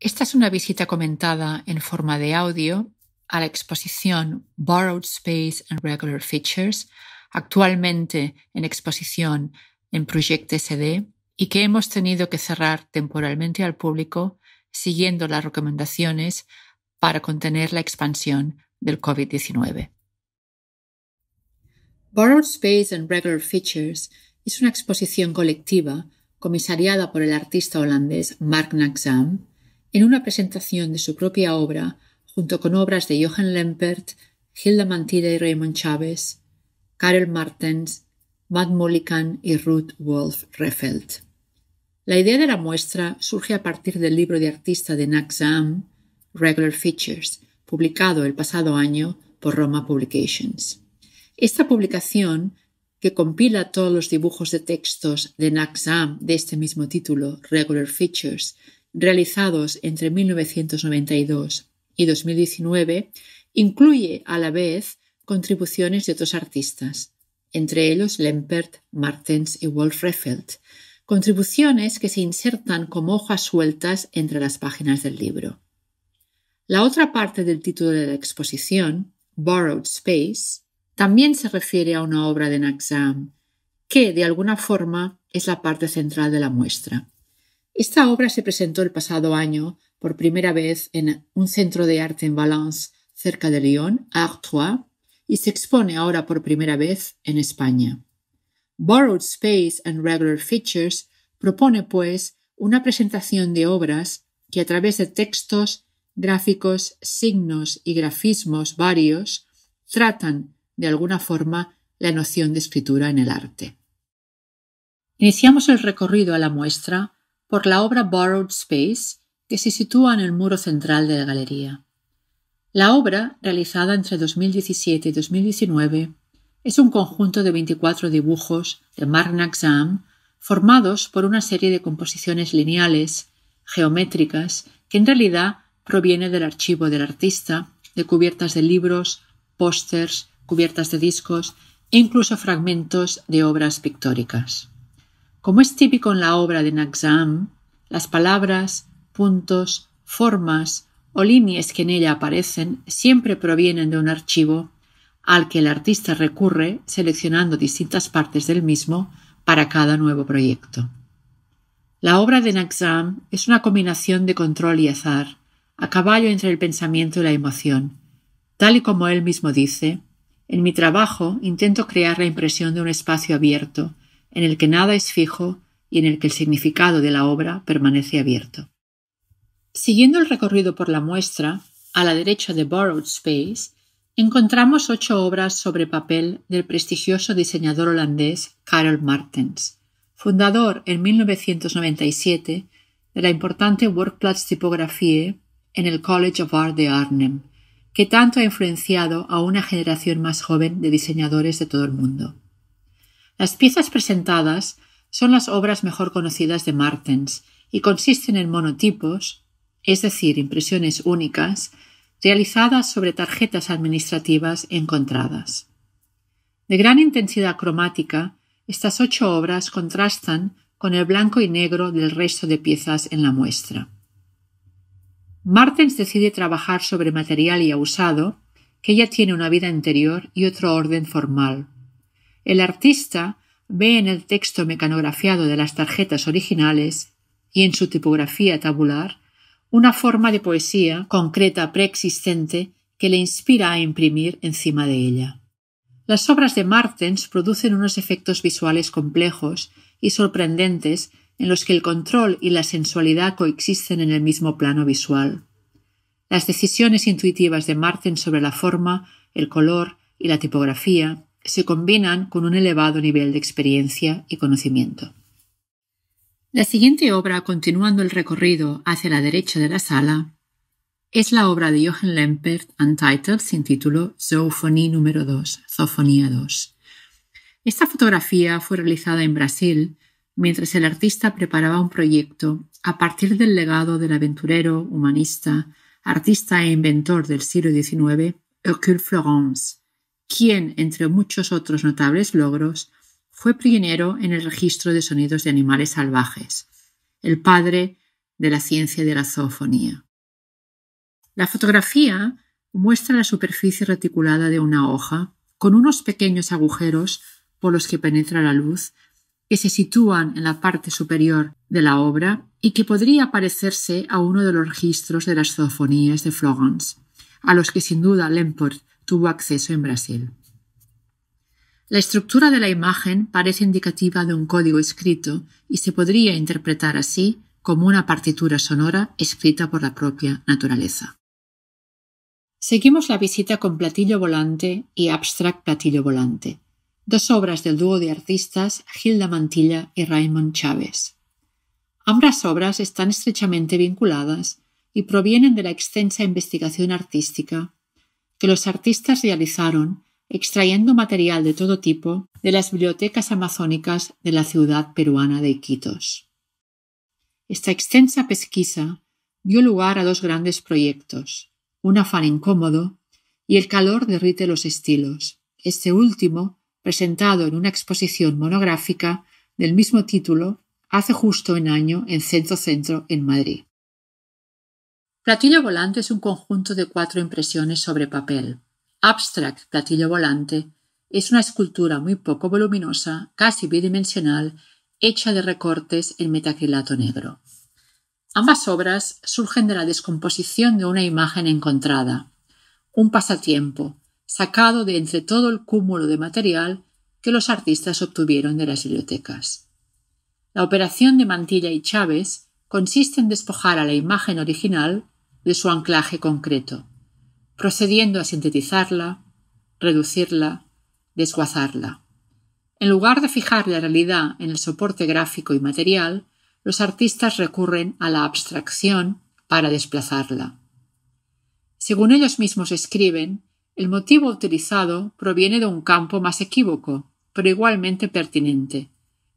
Esta es una visita comentada en forma de audio a la exposición Borrowed Space and Regular Features, actualmente en exposición en Project SD y que hemos tenido que cerrar temporalmente al público siguiendo las recomendaciones para contener la expansión del COVID-19. Borrowed Space and Regular Features es una exposición colectiva comisariada por el artista holandés Mark Naxam en una presentación de su propia obra, junto con obras de Johann Lempert, Hilda Mantida y Raymond Chávez, Karel Martens, Matt Mullican y Ruth Wolf refelt La idea de la muestra surge a partir del libro de artista de Naxam, Regular Features, publicado el pasado año por Roma Publications. Esta publicación, que compila todos los dibujos de textos de Naxam de este mismo título, Regular Features, realizados entre 1992 y 2019 incluye a la vez contribuciones de otros artistas, entre ellos Lempert, Martens y Wolf contribuciones que se insertan como hojas sueltas entre las páginas del libro. La otra parte del título de la exposición, Borrowed Space, también se refiere a una obra de Naxam, que de alguna forma es la parte central de la muestra. Esta obra se presentó el pasado año por primera vez en un centro de arte en Valence, cerca de Lyon, Artois, y se expone ahora por primera vez en España. Borrowed Space and Regular Features propone, pues, una presentación de obras que a través de textos, gráficos, signos y grafismos varios tratan, de alguna forma, la noción de escritura en el arte. Iniciamos el recorrido a la muestra por la obra Borrowed Space, que se sitúa en el muro central de la galería. La obra, realizada entre 2017 y 2019, es un conjunto de 24 dibujos de Mark Naxam formados por una serie de composiciones lineales, geométricas, que en realidad proviene del archivo del artista, de cubiertas de libros, pósters, cubiertas de discos e incluso fragmentos de obras pictóricas. Como es típico en la obra de Naxam, las palabras, puntos, formas o líneas que en ella aparecen siempre provienen de un archivo al que el artista recurre seleccionando distintas partes del mismo para cada nuevo proyecto. La obra de Naxam es una combinación de control y azar, a caballo entre el pensamiento y la emoción. Tal y como él mismo dice, en mi trabajo intento crear la impresión de un espacio abierto, en el que nada es fijo y en el que el significado de la obra permanece abierto. Siguiendo el recorrido por la muestra, a la derecha de Borrowed Space, encontramos ocho obras sobre papel del prestigioso diseñador holandés Carol Martens, fundador en 1997 de la importante Workplatz Typographie en el College of Art de Arnhem, que tanto ha influenciado a una generación más joven de diseñadores de todo el mundo. Las piezas presentadas son las obras mejor conocidas de Martens y consisten en monotipos, es decir, impresiones únicas, realizadas sobre tarjetas administrativas encontradas. De gran intensidad cromática, estas ocho obras contrastan con el blanco y negro del resto de piezas en la muestra. Martens decide trabajar sobre material ya usado, que ya tiene una vida anterior y otro orden formal, el artista ve en el texto mecanografiado de las tarjetas originales y en su tipografía tabular una forma de poesía concreta preexistente que le inspira a imprimir encima de ella. Las obras de Martens producen unos efectos visuales complejos y sorprendentes en los que el control y la sensualidad coexisten en el mismo plano visual. Las decisiones intuitivas de Martens sobre la forma, el color y la tipografía se combinan con un elevado nivel de experiencia y conocimiento. La siguiente obra, continuando el recorrido hacia la derecha de la sala, es la obra de Johann Lempert, Untitled, sin título zoofonie número 2, 2. Esta fotografía fue realizada en Brasil mientras el artista preparaba un proyecto a partir del legado del aventurero, humanista, artista e inventor del siglo XIX, Hercule Florence, quien, entre muchos otros notables logros, fue pionero en el registro de sonidos de animales salvajes, el padre de la ciencia de la zoofonía. La fotografía muestra la superficie reticulada de una hoja con unos pequeños agujeros por los que penetra la luz que se sitúan en la parte superior de la obra y que podría parecerse a uno de los registros de las zoofonías de Florence, a los que sin duda Lemport tuvo acceso en Brasil. La estructura de la imagen parece indicativa de un código escrito y se podría interpretar así como una partitura sonora escrita por la propia naturaleza. Seguimos la visita con Platillo Volante y Abstract Platillo Volante, dos obras del dúo de artistas Gilda Mantilla y Raymond Chávez. Ambas obras están estrechamente vinculadas y provienen de la extensa investigación artística que los artistas realizaron extrayendo material de todo tipo de las bibliotecas amazónicas de la ciudad peruana de Iquitos. Esta extensa pesquisa dio lugar a dos grandes proyectos, un afán incómodo y el calor derrite los estilos, este último presentado en una exposición monográfica del mismo título hace justo un año en Centro Centro en Madrid. Platillo volante es un conjunto de cuatro impresiones sobre papel. Abstract Platillo volante es una escultura muy poco voluminosa, casi bidimensional, hecha de recortes en metacrilato negro. Ambas obras surgen de la descomposición de una imagen encontrada, un pasatiempo, sacado de entre todo el cúmulo de material que los artistas obtuvieron de las bibliotecas. La operación de Mantilla y Chávez consiste en despojar a la imagen original de su anclaje concreto, procediendo a sintetizarla, reducirla, desguazarla. En lugar de fijar la realidad en el soporte gráfico y material, los artistas recurren a la abstracción para desplazarla. Según ellos mismos escriben, el motivo utilizado proviene de un campo más equívoco, pero igualmente pertinente,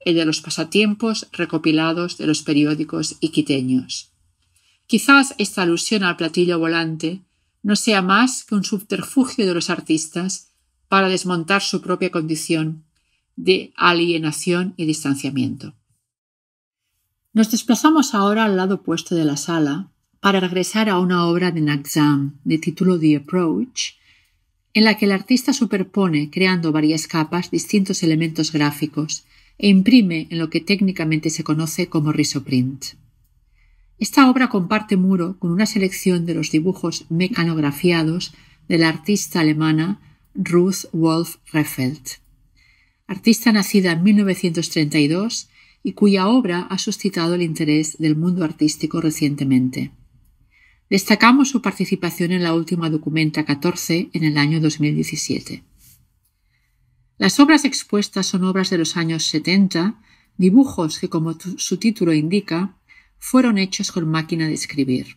el de los pasatiempos recopilados de los periódicos iquiteños. Quizás esta alusión al platillo volante no sea más que un subterfugio de los artistas para desmontar su propia condición de alienación y distanciamiento. Nos desplazamos ahora al lado opuesto de la sala para regresar a una obra de Naxam de título The Approach, en la que el artista superpone, creando varias capas, distintos elementos gráficos, e imprime en lo que técnicamente se conoce como risoprint. Esta obra comparte muro con una selección de los dibujos mecanografiados de la artista alemana Ruth Wolf Reffelt, artista nacida en 1932 y cuya obra ha suscitado el interés del mundo artístico recientemente. Destacamos su participación en la última documenta 14 en el año 2017. Las obras expuestas son obras de los años 70, dibujos que, como su título indica, fueron hechos con máquina de escribir.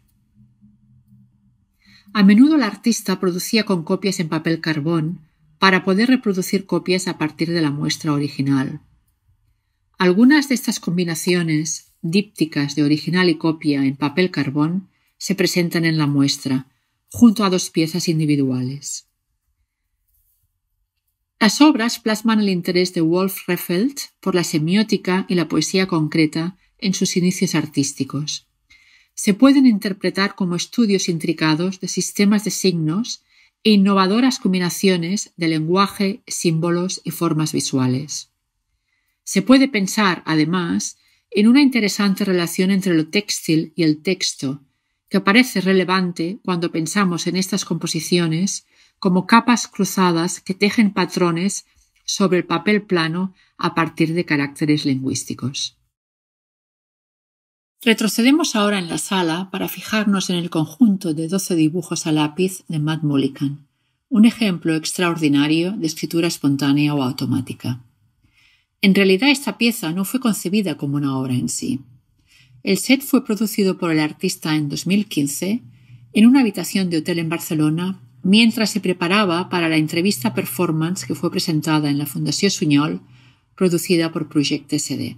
A menudo el artista producía con copias en papel carbón para poder reproducir copias a partir de la muestra original. Algunas de estas combinaciones dípticas de original y copia en papel carbón se presentan en la muestra, junto a dos piezas individuales. Las obras plasman el interés de Wolf Refeld por la semiótica y la poesía concreta en sus inicios artísticos. Se pueden interpretar como estudios intricados de sistemas de signos e innovadoras combinaciones de lenguaje, símbolos y formas visuales. Se puede pensar, además, en una interesante relación entre lo textil y el texto, que parece relevante cuando pensamos en estas composiciones como capas cruzadas que tejen patrones sobre el papel plano a partir de caracteres lingüísticos. Retrocedemos ahora en la sala para fijarnos en el conjunto de 12 dibujos a lápiz de Matt Mullican, un ejemplo extraordinario de escritura espontánea o automática. En realidad esta pieza no fue concebida como una obra en sí. El set fue producido por el artista en 2015 en una habitación de hotel en Barcelona Mientras se preparaba para la entrevista performance que fue presentada en la Fundación Suñol, producida por Project SD.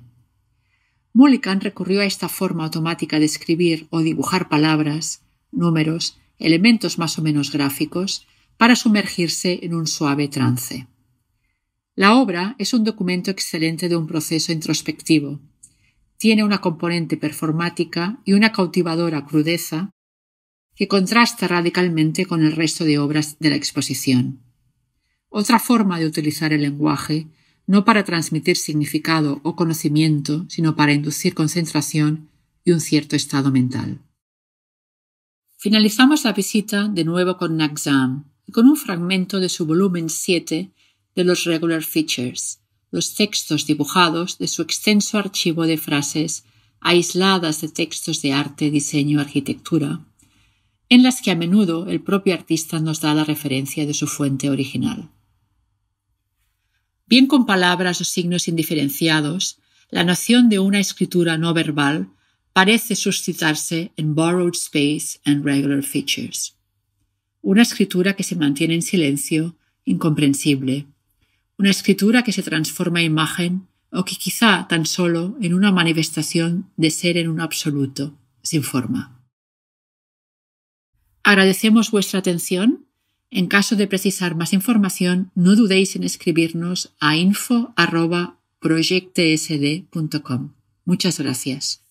Mullican recurrió a esta forma automática de escribir o dibujar palabras, números, elementos más o menos gráficos, para sumergirse en un suave trance. La obra es un documento excelente de un proceso introspectivo. Tiene una componente performática y una cautivadora crudeza que contrasta radicalmente con el resto de obras de la exposición. Otra forma de utilizar el lenguaje, no para transmitir significado o conocimiento, sino para inducir concentración y un cierto estado mental. Finalizamos la visita de nuevo con Naxam y con un fragmento de su volumen 7 de los Regular Features, los textos dibujados de su extenso archivo de frases aisladas de textos de arte, diseño, arquitectura, en las que a menudo el propio artista nos da la referencia de su fuente original. Bien con palabras o signos indiferenciados, la noción de una escritura no verbal parece suscitarse en borrowed space and regular features. Una escritura que se mantiene en silencio, incomprensible. Una escritura que se transforma en imagen o que quizá tan solo en una manifestación de ser en un absoluto, sin forma. Agradecemos vuestra atención. En caso de precisar más información, no dudéis en escribirnos a info.projectsd.com. Muchas gracias.